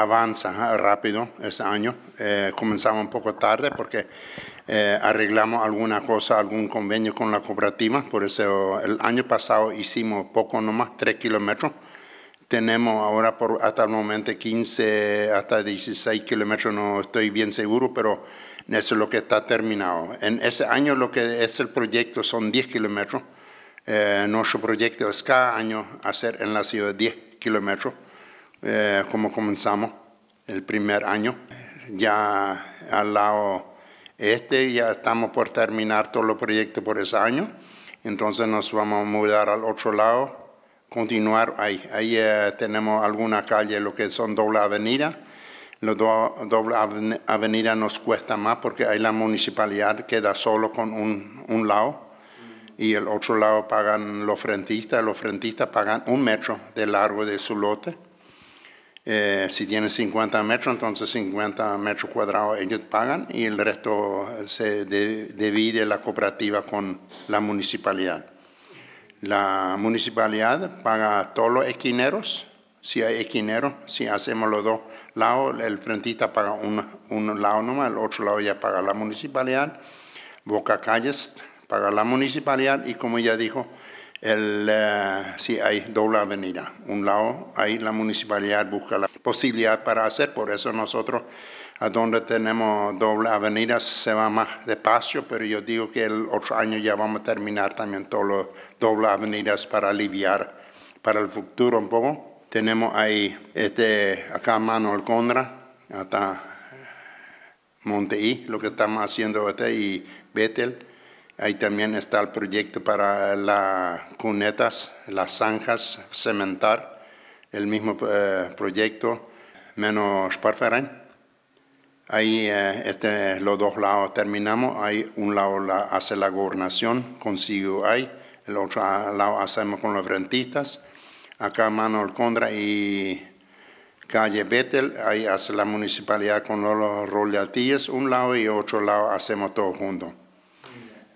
avanza rápido este año. Eh, comenzamos un poco tarde porque eh, arreglamos alguna cosa, algún convenio con la cooperativa. Por eso el año pasado hicimos poco nomás, 3 kilómetros. Tenemos ahora por hasta el momento 15 hasta 16 kilómetros, no estoy bien seguro, pero eso es lo que está terminado. En ese año lo que es el proyecto son 10 kilómetros. Eh, nuestro proyecto es cada año hacer en la ciudad 10 kilómetros eh, como comenzamos el primer año. Ya al lado este ya estamos por terminar todos los proyectos por ese año. Entonces nos vamos a mudar al otro lado, continuar ahí. Ahí eh, tenemos alguna calle, lo que son doble avenida. La doble avenida nos cuesta más porque ahí la municipalidad queda solo con un, un lado y el otro lado pagan los frentistas, los frentistas pagan un metro de largo de su lote eh, si tiene 50 metros, entonces 50 metros cuadrados ellos pagan y el resto se divide la cooperativa con la municipalidad. La municipalidad paga todos los esquineros. si hay esquineros, si hacemos los dos lados, el frentista paga un, un lado nomás, el otro lado ya paga la municipalidad, Boca Calles paga la municipalidad y como ya dijo, el, eh, sí, hay doble avenida. Un lado, ahí la municipalidad busca la posibilidad para hacer, por eso nosotros, a donde tenemos doble avenida, se va más despacio, pero yo digo que el otro año ya vamos a terminar también todas las doble avenidas para aliviar para el futuro un poco. Tenemos ahí, este, acá Mano Condra, hasta eh, Monteí, lo que estamos haciendo este, y Betel Ahí también está el proyecto para las cunetas, las zanjas, cementar, el mismo eh, proyecto, menos parferen. Ahí, eh, este, los dos lados terminamos. Hay un lado hace la gobernación, consigo ahí. El otro lado hacemos con los rentistas. Acá Manuel Condra y calle Betel, ahí hace la municipalidad con los, de altillas, un lado y otro lado hacemos todo junto.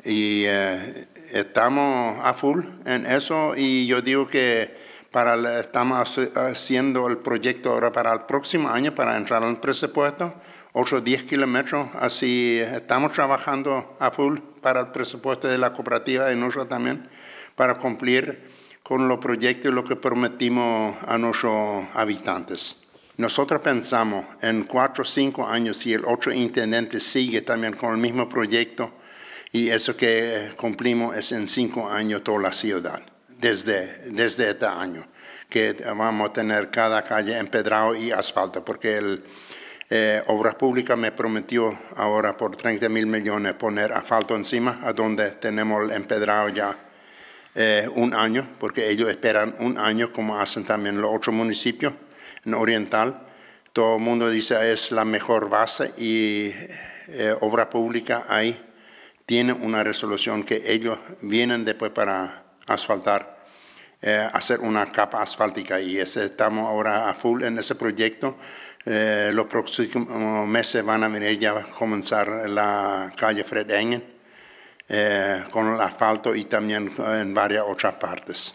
Y eh, estamos a full en eso y yo digo que para estamos haciendo el proyecto ahora para el próximo año, para entrar al presupuesto, otros 10 kilómetros, así estamos trabajando a full para el presupuesto de la cooperativa de nosotros también, para cumplir con los proyectos y lo que prometimos a nuestros habitantes. Nosotros pensamos en cuatro o cinco años, si el otro intendente sigue también con el mismo proyecto, y eso que cumplimos es en cinco años toda la ciudad, desde, desde este año, que vamos a tener cada calle empedrado y asfalto, porque el eh, Obras me prometió ahora por 30 mil millones poner asfalto encima, a donde tenemos el empedrado ya eh, un año, porque ellos esperan un año, como hacen también los otros municipios en Oriental. Todo el mundo dice es la mejor base y eh, obra pública ahí tiene una resolución que ellos vienen después para asfaltar, eh, hacer una capa asfáltica y ese, estamos ahora a full en ese proyecto. Eh, los próximos meses van a venir ya a comenzar la calle Fred Engen eh, con el asfalto y también en varias otras partes.